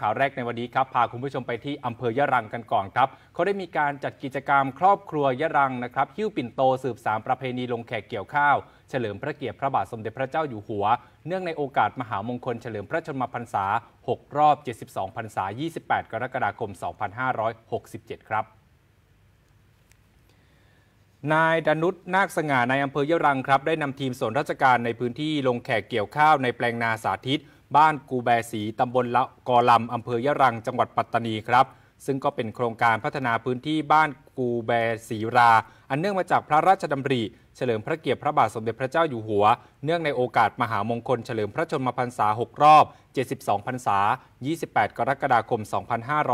ข่าวแรกในวันนี้ครับ พาคุณผู้ชมไปที่อำเภอยะรังกันก่อนครับ เขาได้มีการจัดกิจกรรมครอบครัวยะรังนะครับฮิ้วปิ่นโตสืบสามประเพณีลงแขกเกี่ยวข้าว เฉลิมพระเกียรติพระบาทสมเด็จพระเจ้าอยู่หัว เนื่องในโอกาสมหามงคลเฉลิมพระชนมพรรษา 6 รอบ 72พรรษา 28 กรกฎาคม 2567 ครับ นายดนุษนาคสง่าในอำเภอยะรังครับได้นำทีมส่วนราชการในพื้นที่ลงแขกเกี่ยวข้าวในแปลงนาสาธิตบ้านกูแบสี ตำบลละกอลำอำเภอยะรัง จังหวัดปัตตานีครับ ซึ่งก็เป็นโครงการพัฒนาพื้นที่บ้านกูแบสีรา อันเนื่องมาจากพระราชดำริ เฉลิมพระเกียรติพระบาทสมเด็จพระเจ้าอยู่หัว เนื่องในโอกาสมหามงคลเฉลิมพระชนมพรรษา 6 รอบ 72พรรษา28 กรกฎาคม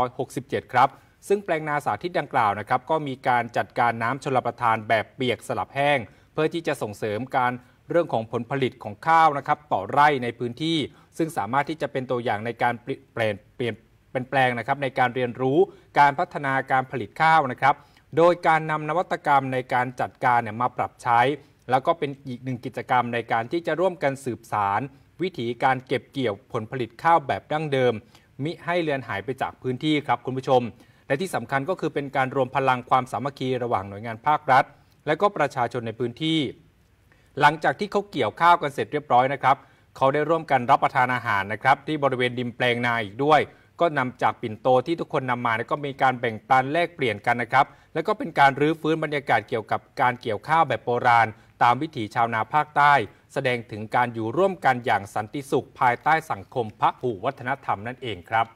2567 ครับซึ่งแปลงนาสาธิตดังกล่าวนะครับก็มีการจัดการน้ำชลประทานแบบเปียกสลับแห้ง เพื่อที่จะส่งเสริมการเรื่องของผลผลิตของข้าวนะครับต่อไร่ในพื้นที่ ซึ่งสามารถที่จะเป็นตัวอย่างในการเปลี่ยนเปลี่ยนเป็นแปลงนะครับ ในการเรียนรู้การพัฒนาการผลิตข้าวนะครับ โดยการนำนวัตกรรมในการจัดการเนี่ยมาปรับใช้ แล้วก็เป็นอีกหนึ่งกิจกรรมในการที่จะร่วมกันสืบสาร วิถีการเก็บเกี่ยวผลผลิตข้าวแบบดั้งเดิม มิให้เลือนหายไปจากพื้นที่ครับคุณผู้ชม และที่สำคัญก็คือเป็นการรวมพลังความสามัคคีระหว่างหน่วยงานภาครัฐ และก็ประชาชนในพื้นที่หลังจากที่เขาเกี่ยวข้าวกันเสร็จเรียบร้อยนะครับ เขาได้ร่วมกันรับประทานอาหารนะครับที่บริเวณดิมแปลงนาอีกด้วย ก็นำจากปิ่นโตที่ทุกคนนำมาก็มีการแบ่งปันแลกเปลี่ยนกันนะครับ แล้วก็เป็นการรื้อฟื้นบรรยากาศเกี่ยวกับการเกี่ยวข้าวแบบโบราณ ตามวิถีชาวนาภาคใต้ แสดงถึงการอยู่ร่วมกันอย่างสันติสุขภายใต้สังคมพระหูวัฒนธรรมนั่นเองครับ